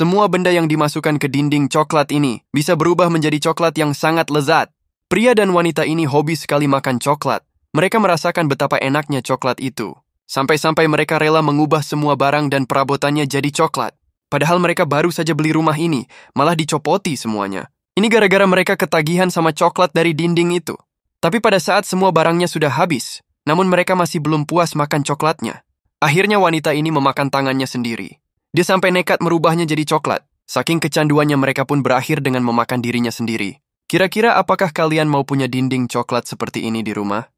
Semua benda yang dimasukkan ke dinding coklat ini bisa berubah menjadi coklat yang sangat lezat. Pria dan wanita ini hobi sekali makan coklat. Mereka merasakan betapa enaknya coklat itu. Sampai-sampai mereka rela mengubah semua barang dan perabotannya jadi coklat. Padahal mereka baru saja beli rumah ini, malah dicopoti semuanya. Ini gara-gara mereka ketagihan sama coklat dari dinding itu. Tapi pada saat semua barangnya sudah habis, namun mereka masih belum puas makan coklatnya. Akhirnya wanita ini memakan tangannya sendiri. Dia sampai nekat merubahnya jadi coklat. Saking kecanduannya mereka pun berakhir dengan memakan dirinya sendiri. Kira-kira apakah kalian mau punya dinding coklat seperti ini di rumah?